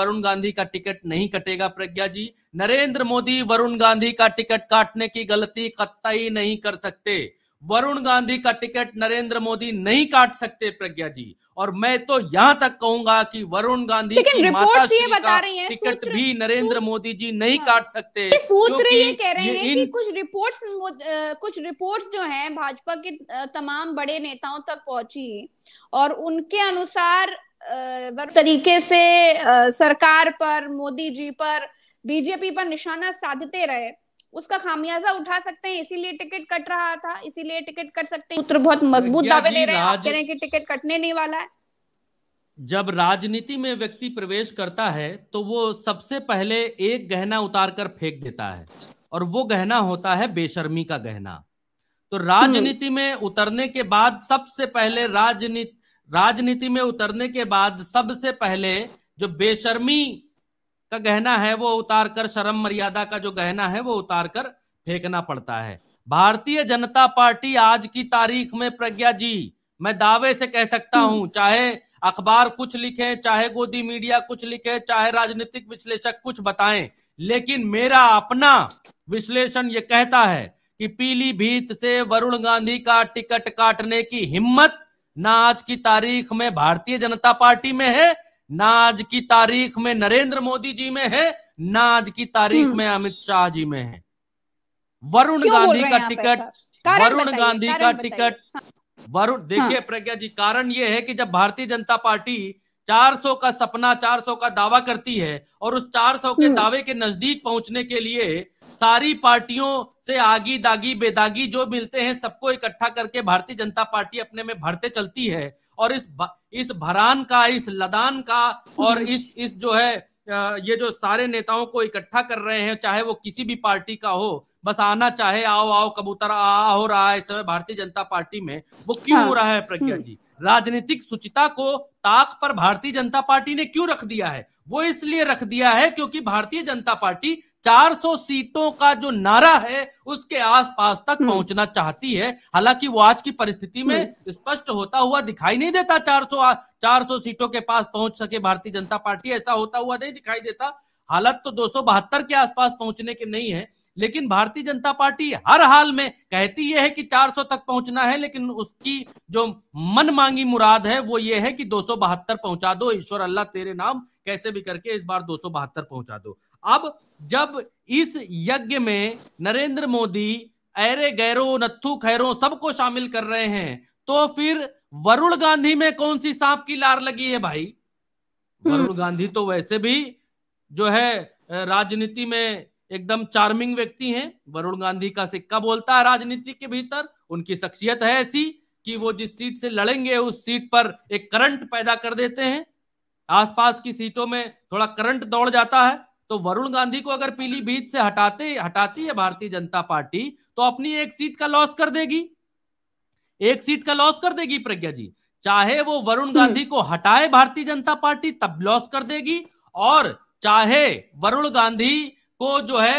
वरुण गांधी का टिकट नहीं कटेगा प्रज्ञा जी नरेंद्र मोदी वरुण गांधी का टिकट काटने की गलती कतई नहीं कर सकते वरुण गांधी का टिकट नरेंद्र मोदी नहीं काट सकते प्रज्ञा जी और मैं तो यहाँ तक कहूंगा कि वरुण गांधी की माता ये बता रही है, टिकट भी नरेंद्र मोदी जी नहीं हाँ, काट सकते सूत्र ये कह रहे हैं इन... कि कुछ रिपोर्ट्स कुछ रिपोर्ट्स जो हैं भाजपा के तमाम बड़े नेताओं तक पहुंची और उनके अनुसार तरीके से सरकार पर मोदी जी पर बीजेपी पर निशाना साधते रहे उसका खामियाजा उठा सकते हैं इसीलिए टिकट कट रहा था इसीलिए टिकट कट सकते हैं बहुत मजबूत दावे दे रहे हैं कह रहे हैं कि टिकट कटने नहीं वाला है जब राजनीति में व्यक्ति प्रवेश करता है तो वो सबसे पहले एक गहना उतार कर फेंक देता है और वो गहना होता है बेशर्मी का गहना तो हम्म। राजनीति में उतरने के बाद सबसे पहले राजनीति राजनीति में उतरने के बाद सबसे पहले जो बेशर्मी का गहना है वो उतार कर शर्म मर्यादा का जो गहना है वो उतार कर फेंकना पड़ता है भारतीय जनता पार्टी आज की तारीख में प्रज्ञा जी मैं दावे से कह सकता हूं चाहे अखबार कुछ लिखे चाहे गोदी मीडिया कुछ लिखे चाहे राजनीतिक विश्लेषक कुछ बताएं लेकिन मेरा अपना विश्लेषण ये कहता है कि पीलीभीत से वरुण गांधी का टिकट काटने की हिम्मत ना आज की तारीख में भारतीय जनता पार्टी में है ना आज की तारीख में नरेंद्र मोदी जी में है ना आज की तारीख हम्म। में अमित शाह जी में है वरुण गांधी का टिकट वरुण गांधी का टिकट वरुण देखिए हाँ। प्रज्ञा जी कारण यह है कि जब भारतीय जनता पार्टी 400 का सपना 400 का दावा करती है और उस 400 के हम्म। दावे के नजदीक पहुंचने के लिए सारी पार्टियों से आगी दागी बेदागी जो मिलते हैं सबको इकट्ठा करके भारतीय जनता पार्टी अपने में भरते चलती है और इस इस भरान का इस लदान का और इस इस जो है ये जो सारे नेताओं को इकट्ठा कर रहे हैं चाहे वो किसी भी पार्टी का हो बस आना चाहे आओ आओ कबूतर आ हो रहा है इस समय भारतीय जनता पार्टी में वो क्यों हो हाँ। रहा है प्रज्ञा हम्म। जी राजनीतिक सुचिता को ताक पर भारतीय जनता पार्टी ने क्यों रख दिया है वो इसलिए रख दिया है क्योंकि भारतीय जनता पार्टी 400 सीटों का जो नारा है उसके आसपास तक हम्म। पहुंचना चाहती है हालांकि वो आज की परिस्थिति में हम्म। स्पष्ट होता हुआ दिखाई नहीं देता 400 400 सीटों के पास पहुंच सके भारतीय जनता पार्टी ऐसा होता हुआ नहीं दिखाई देता हालत तो दो के आसपास पहुंचने के नहीं है लेकिन भारतीय जनता पार्टी हर हाल में कहती यह है कि 400 तक पहुंचना है लेकिन उसकी जो मन मांगी मुराद है वो ये है कि दो 272 पहुंचा दो ईश्वर अल्लाह तेरे नाम कैसे भी करके इस बार 272 पहुंचा दो अब जब इस यज्ञ में नरेंद्र मोदी ऐरे गैरों नथु खैरों सबको शामिल कर रहे हैं तो फिर वरुण गांधी में कौन सी सांप की लार लगी है भाई हम्म। वरुण गांधी तो वैसे भी जो है राजनीति में एकदम चार्मिंग व्यक्ति हैं वरुण गांधी का सिक्का बोलता है राजनीति के भीतर उनकी शख्सियत है ऐसी कि वो जिस सीट से लड़ेंगे उस सीट पर एक करंट पैदा कर देते हैं आसपास की सीटों में थोड़ा करंट दौड़ जाता है तो वरुण गांधी को अगर पीलीभीत से हटाते हटाती है भारतीय जनता पार्टी तो अपनी एक सीट का लॉस कर देगी एक सीट का लॉस कर देगी प्रज्ञा जी चाहे वो वरुण हम्म। गांधी को हटाए भारतीय जनता पार्टी तब लॉस कर देगी और चाहे वरुण गांधी को जो है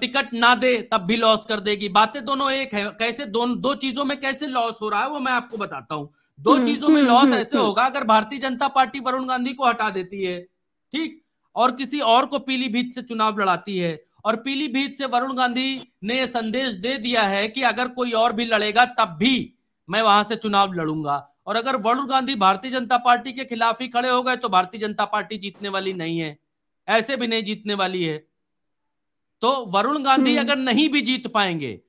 टिकट ना दे तब भी लॉस कर देगी बातें दोनों एक है कैसे दोनों दो चीजों में कैसे लॉस हो रहा है वो मैं आपको बताता हूँ दो हम्म, चीजों में लॉस हम्म, हम्म, ऐसे होगा अगर भारतीय जनता पार्टी वरुण गांधी को हटा देती है ठीक और किसी और को पीलीभीत से चुनाव लड़ाती है और पीलीभीत से वरुण गांधी ने संदेश दे दिया है कि अगर कोई और भी लड़ेगा तब भी मैं वहां से चुनाव लड़ूंगा और अगर वरुण गांधी भारतीय जनता पार्टी के खिलाफ ही खड़े हो गए तो भारतीय जनता पार्टी जीतने वाली नहीं है ऐसे भी नहीं जीतने वाली है तो वरुण गांधी हम्म। अगर नहीं भी जीत पाएंगे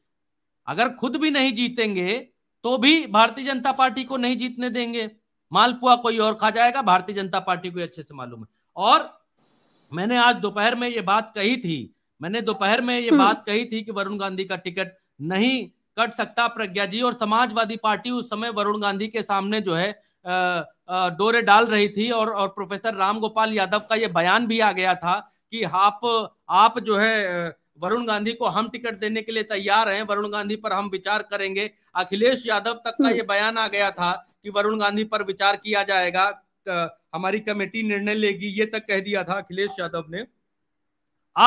अगर खुद भी नहीं जीतेंगे तो भी भारतीय जनता पार्टी को नहीं जीतने देंगे मालपुआ कोई और खा जाएगा भारतीय जनता पार्टी को अच्छे से मालूम है और मैंने आज दोपहर में ये बात कही थी मैंने दोपहर में ये हम्म। बात कही थी कि वरुण गांधी का टिकट नहीं कट सकता प्रज्ञा जी और समाजवादी पार्टी उस समय वरुण गांधी के सामने जो है डोरे डाल रही थी और और प्रोफेसर राम गोपाल यादव का ये बयान भी आ गया था कि आप आप जो है वरुण गांधी को हम टिकट देने के लिए तैयार हैं वरुण गांधी पर हम विचार करेंगे अखिलेश यादव तक का हम्म। ये बयान आ गया था कि वरुण गांधी पर विचार किया जाएगा हमारी कमेटी निर्णय लेगी ये तक कह दिया था अखिलेश यादव ने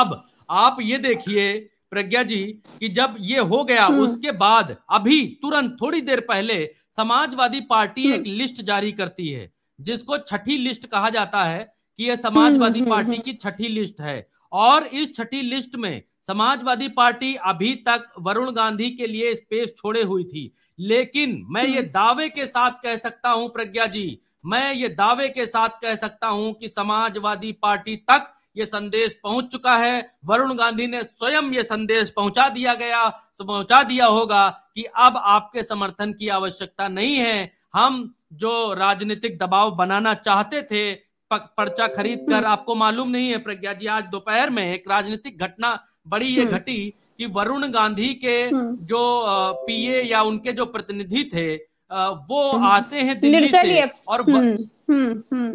अब आप ये देखिए प्रज्ञा जी कि जब ये हो गया हम्म। उसके बाद अभी तुरंत थोड़ी देर पहले समाजवादी पार्टी हम्म। एक लिस्ट जारी करती है जिसको छठी लिस्ट कहा जाता है कि यह समाजवादी हम्म, हम्म, पार्टी हम्म। की छठी लिस्ट है और इस छठी लिस्ट में समाजवादी पार्टी अभी तक वरुण गांधी के लिए स्पेस छोड़े हुई थी लेकिन मैं ये दावे के साथ कह सकता हूं प्रज्ञा जी मैं ये दावे के साथ कह सकता हूं कि समाजवादी पार्टी तक ये संदेश पहुंच चुका है वरुण गांधी ने स्वयं ये संदेश पहुंचा दिया गया पहुंचा दिया होगा कि अब आपके समर्थन की आवश्यकता नहीं है हम जो राजनीतिक दबाव बनाना चाहते थे पर्चा खरीद कर आपको मालूम नहीं है प्रज्ञा जी आज दोपहर में एक राजनीतिक घटना बड़ी ये हम्म। घटी कि वरुण गांधी के हम्म। जो पीए या उनके जो प्रतिनिधि थे वो हम्म। आते हैं दिल्ली से और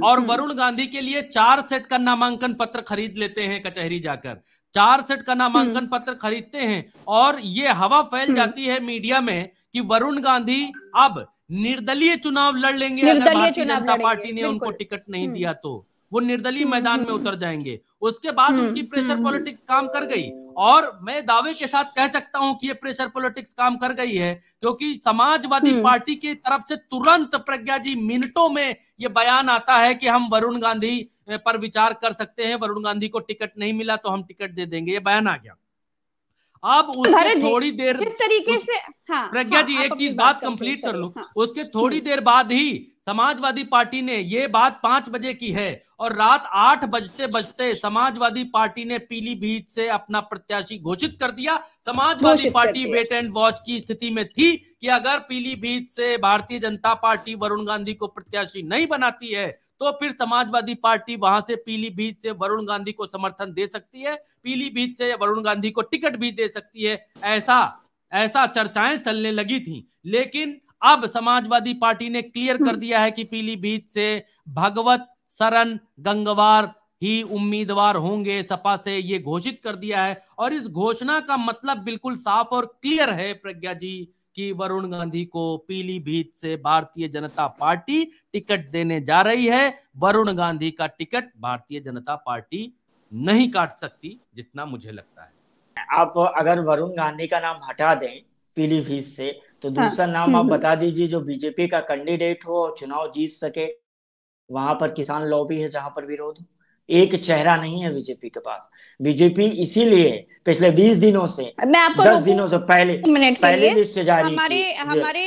और वरुण गांधी के लिए चार सेट का नामांकन पत्र खरीद लेते हैं कचहरी जाकर चार सेट का नामांकन पत्र खरीदते हैं और ये हवा फैल जाती है मीडिया में कि वरुण गांधी अब निर्दलीय चुनाव लड़ लेंगे अगर भारतीय जनता पार्टी ने उनको टिकट नहीं हम्म। दिया तो वो निर्दलीय हम्म, मैदान हम्म, में उतर जाएंगे उसके बाद उनकी प्रेशर पॉलिटिक्स काम कर गई और मैं दावे के साथ कह सकता हूं कि ये प्रेशर पॉलिटिक्स काम कर गई है क्योंकि समाजवादी पार्टी की तरफ से तुरंत प्रज्ञा जी मिनटों में ये बयान आता है कि हम वरुण गांधी पर विचार कर सकते हैं वरुण गांधी को टिकट नहीं मिला तो हम टिकट दे देंगे ये बयान आ गया अब उसके थोड़ी देर किस तरीके से हाँ, प्रज्ञा हाँ, जी एक चीज बात कंप्लीट कर हाँ, उसके थोड़ी हम्म। देर बाद ही समाजवादी पार्टी ने ये बात पांच बजे की है और रात आठ बजते बजते समाजवादी पार्टी ने पीलीभीत से अपना प्रत्याशी घोषित कर दिया Samajwadi party wait and watch की स्थिति में थी कि अगर पीलीभीत से भारतीय जनता पार्टी वरुण गांधी को प्रत्याशी नहीं बनाती है तो फिर समाजवादी पार्टी वहां से पीलीभीत से वरुण गांधी को समर्थन दे सकती है पीलीभीत से वरुण गांधी को टिकट भी दे सकती है ऐसा ऐसा चर्चाएं चलने लगी थी लेकिन अब समाजवादी पार्टी ने क्लियर कर हम्म। दिया है कि पीलीभीत से भगवत सरन गंगवार ही उम्मीदवार होंगे सपा से ये घोषित कर दिया है और इस घोषणा का मतलब बिल्कुल साफ और क्लियर है प्रज्ञा जी कि वरुण गांधी को पीलीभीत से भारतीय जनता पार्टी टिकट देने जा रही है वरुण गांधी का टिकट भारतीय जनता पार्टी नहीं काट सकती जितना मुझे लगता है आप अगर वरुण गांधी का नाम हटा दें पीलीभीत से तो हाँ। दूसरा हाँ, नाम हम्म, आप हम्म। बता दीजिए जो बीजेपी का कैंडिडेट हो और चुनाव जीत सके वहां पर किसान लॉबी है जहां पर विरोध एक चेहरा नहीं है बीजेपी के पास बीजेपी इसीलिए पिछले बीस दिनों से मैं आपको दस दिनों से पहले मिनट पहले लिस्ट जारी हमारे हमारे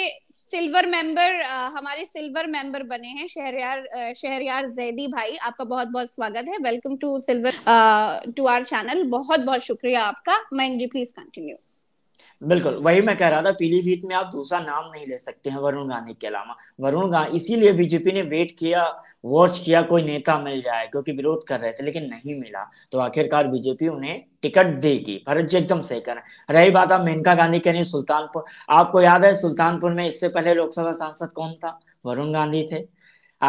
सिल्वर मेंबर हमारे सिल्वर मेंबर बने हैं शहरयार शहरयार जैदी भाई आपका बहुत बहुत स्वागत है welcome to silver two R channel बहुत बहुत शुक्रिया आपका मैं जी प्लीज कंटिन्यू बिल्कुल वही मैं कह रहा था पीलीभीत में आप दूसरा नाम नहीं ले सकते हैं वरुण गांधी के अलावा वरुण गांधी इसीलिए बीजेपी ने वेट किया वॉच किया कोई नेता मिल जाए क्योंकि विरोध कर रहे थे लेकिन नहीं मिला तो आखिरकार बीजेपी उन्हें टिकट देगी भरत जी एकदम सही कर रही बात आप मेनका गांधी के नहीं सुल्तानपुर आपको याद है सुल्तानपुर में इससे पहले लोकसभा सांसद कौन था वरुण गांधी थे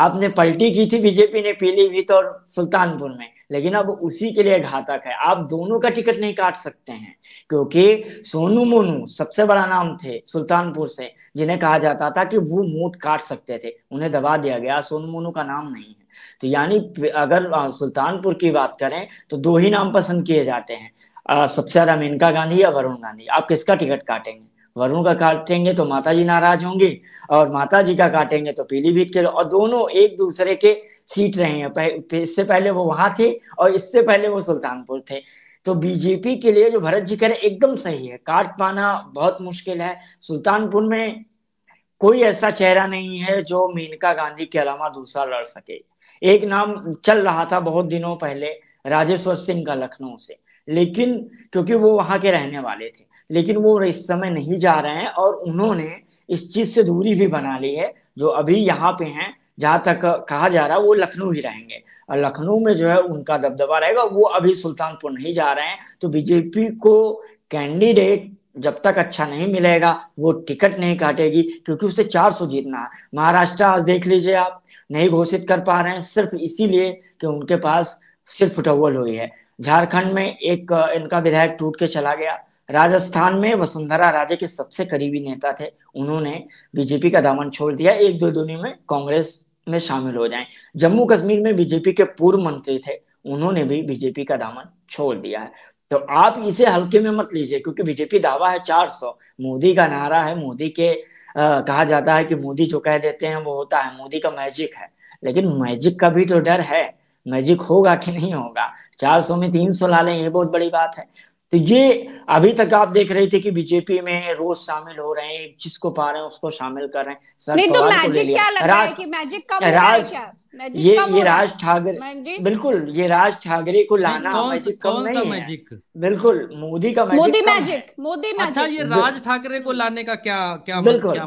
आपने पलटी की थी बीजेपी ने पीलीभीत और सुल्तानपुर में लेकिन अब उसी के लिए घातक है आप दोनों का टिकट नहीं काट सकते हैं क्योंकि सोनू मोनू सबसे बड़ा नाम थे सुल्तानपुर से जिन्हें कहा जाता था कि वो मोट काट सकते थे उन्हें दबा दिया गया सोनू मोनू का नाम नहीं है तो यानी अगर सुल्तानपुर की बात करें तो दो ही नाम पसंद किए जाते हैं सबसे ज्यादा मेनका गांधी या वरुण गांधी आप किसका टिकट काटेंगे वरुण का काटेंगे तो माता जी नाराज होंगे और माता जी का काटेंगे तो पीलीभीत के और दोनों एक दूसरे के सीट रहे हैं पह, इससे पहले वो वहां थे और इससे पहले वो सुल्तानपुर थे तो बीजेपी के लिए जो भरत जी कह रहे एकदम सही है काट पाना बहुत मुश्किल है सुल्तानपुर में कोई ऐसा चेहरा नहीं है जो मेनका गांधी के अलावा दूसरा लड़ सके एक नाम चल रहा था बहुत दिनों पहले राजेश्वर सिंह का लखनऊ से लेकिन क्योंकि वो वहां के रहने वाले थे लेकिन वो इस समय नहीं जा रहे हैं और उन्होंने इस चीज से दूरी भी बना ली है जो अभी यहाँ पे हैं जहाँ तक कहा जा रहा है वो लखनऊ ही रहेंगे और लखनऊ में जो है उनका दबदबा रहेगा वो अभी सुल्तानपुर नहीं जा रहे हैं तो बीजेपी को कैंडिडेट जब तक अच्छा नहीं मिलेगा वो टिकट नहीं काटेगी क्योंकि उसे 400 जीतना है महाराष्ट्र आज देख लीजिए आप नहीं घोषित कर पा रहे हैं सिर्फ इसीलिए कि उनके पास सिर्फ टवल हुई है झारखंड में एक इनका विधायक टूट के चला गया राजस्थान में वसुंधरा राजे के सबसे करीबी नेता थे उन्होंने बीजेपी का दामन छोड़ दिया एक दो दुनिया में कांग्रेस में शामिल हो जाएं जम्मू कश्मीर में बीजेपी के पूर्व मंत्री थे उन्होंने भी बीजेपी का दामन छोड़ दिया है तो आप इसे हल्के में मत लीजिए क्योंकि बीजेपी दावा है 400 मोदी का नारा है मोदी के आ, कहा जाता है कि मोदी जो कह देते हैं वो होता है मोदी का मैजिक है लेकिन मैजिक का भी तो डर है मैजिक होगा कि नहीं होगा चार सौ में तीन सौ ला लें ये बहुत बड़ी बात है तो ये अभी तक आप देख रहे थे कि बीजेपी में रोज शामिल हो रहे हैं जिसको पा रहे हैं उसको शामिल कर रहे हैं नहीं तो मैजिक क्या लग रहा है कि मैजिक कम राज, क्या? ये ये राज ठाकरे बिल्कुल ये राज ठाकरे को लाना मैजिक कम नहीं मैजिक बिल्कुल मोदी का magic Modi magic Modi magic अच्छा ये राज ठाकरे को लाने का क्या क्या बिल्कुल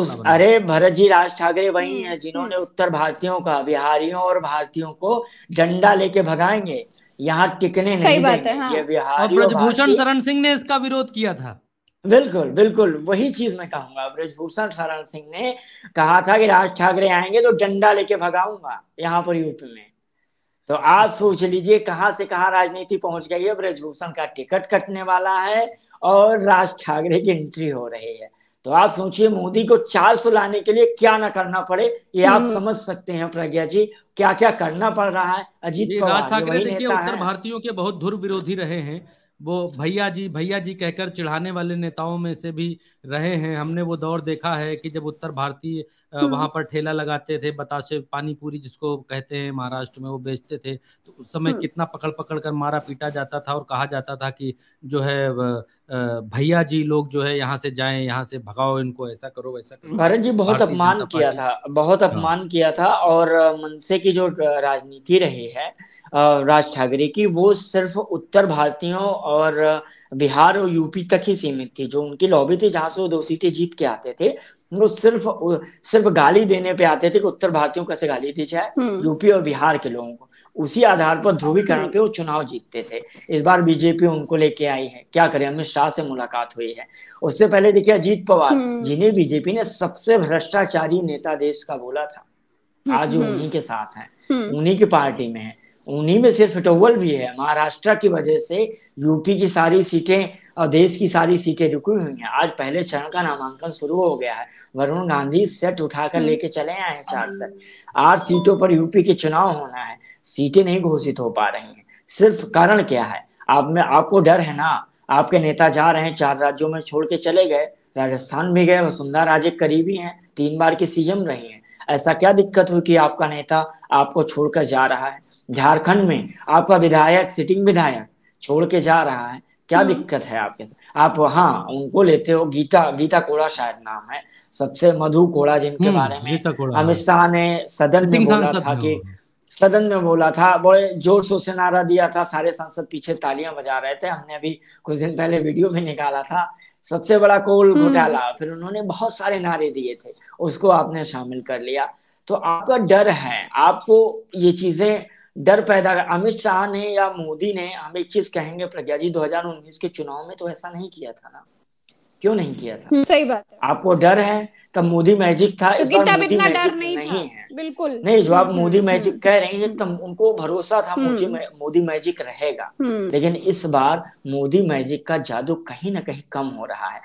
उस अरे भरत जी राज ठाकरे वही है हम्म, जिन्होंने हम्म। उत्तर भारतीयों का बिहारियों और भारतीयों को डंडा लेके भगाएंगे यहाँ टिकने नहीं बात है हाँ। ब्रजभूषण शरण सिंह ने इसका विरोध किया था बिल्कुल बिल्कुल वही चीज मैं कहूंगा ब्रजभूषण शरण सिंह ने कहा था कि राज ठाकरे आएंगे तो डंडा लेके भगाऊंगा यहाँ पर यूपी में तो आप सोच लीजिए कहाँ से कहाँ राजनीति पहुंच गई है ब्रजभूषण का टिकट कटने वाला है और राज ठाकरे की एंट्री हो रही है तो आप सोचिए मोदी को 400 लाने के लिए क्या ना करना पड़े ये आप हम्म। समझ सकते हैं प्रज्ञा जी क्या क्या करना पड़ रहा है अजीत पवार राज ठाकरे देखिए उत्तर भारतीयों के बहुत धुर विरोधी रहे हैं वो भैया जी भैया जी कहकर चिढ़ाने वाले नेताओं में से भी रहे हैं हमने वो दौर देखा है कि जब उत्तर भारतीय हम्म। वहां पर ठेला लगाते थे बताशे पानी पूरी जिसको कहते हैं महाराष्ट्र में वो बेचते थे तो उस समय हम्म। कितना पकड़ पकड़ कर मारा पीटा जाता था और कहा जाता था कि जो है भैया जी लोग जो है यहाँ से जाए यहाँ से भगाओ इनको ऐसा करो वैसा करो भरत जी बहुत अपमान किया था बहुत हाँ। अपमान किया था और मनसे की जो राजनीति रही है राज ठाकरे की वो सिर्फ उत्तर भारतीयों और बिहार और यूपी तक ही सीमित थी जो उनकी लॉबी थी जहां से वो दो सीटें जीत के आते थे वो सिर्फ सिर्फ गाली देने पे आते थे कि उत्तर भारतीयों कैसे गाली दी जाए हम्म। यूपी और बिहार के लोगों को उसी आधार पर ध्रुवीकरण पे वो चुनाव जीतते थे इस बार बीजेपी उनको लेके आई है क्या करें अमित शाह से मुलाकात हुई है उससे पहले देखिए अजीत पवार हम्म। जिन्हें बीजेपी ने सबसे भ्रष्टाचारी नेता देश का बोला था आज हम्म। उन्हीं के साथ है उन्हीं की पार्टी में है उन्हीं में सिर्फ टोवल भी है महाराष्ट्र की वजह से यूपी की सारी सीटें और देश की सारी सीटें रुकी हुई हैं आज पहले चरण का नामांकन शुरू हो गया है वरुण गांधी सेट उठाकर लेके चले आए हैं चार सेट आठ सीटों पर यूपी के चुनाव होना है सीटें नहीं घोषित हो पा रही हैं सिर्फ कारण क्या है आप में आपको डर है ना आपके नेता जा रहे हैं चार राज्यों में छोड़ के चले गए राजस्थान भी गए वसुंधरा राजे करीबी हैं तीन बार के सीएम रही हैं ऐसा क्या दिक्कत हुई कि आपका नेता आपको छोड़कर जा रहा है झारखंड में आपका विधायक सिटिंग विधायक छोड़ के जा रहा है क्या हाँ। दिक्कत है आपके साथ आप हाँ उनको लेते हो गीता गीता कोड़ा शायद नाम है सबसे मधु कोड़ा जिनके हम्म, बारे में हाँ। अमित शाह ने सदन में बोला था कि सदन में बोला था बड़े जोर शोर से नारा दिया था सारे सांसद पीछे तालियां बजा रहे थे हमने अभी कुछ दिन पहले वीडियो भी निकाला था सबसे बड़ा कोल हम्म। घोटाला फिर उन्होंने बहुत सारे नारे दिए थे उसको आपने शामिल कर लिया तो आपका डर है आपको ये चीजें डर पैदा कर अमित शाह ने या मोदी ने हम एक चीज कहेंगे प्रज्ञा जी 2019 के चुनाव में तो ऐसा नहीं किया था ना क्यों नहीं किया था हम्म, सही बात आपको डर है तब मोदी मैजिक था इस बार मोदी इतना डर नहीं, नहीं है बिल्कुल नहीं जो आप हम्म, मोदी हम्म, मैजिक कह रहे हैं तब उनको भरोसा था मुझे मोदी मैजिक रहेगा लेकिन इस बार मोदी मैजिक का जादू कहीं ना कहीं कम हो रहा है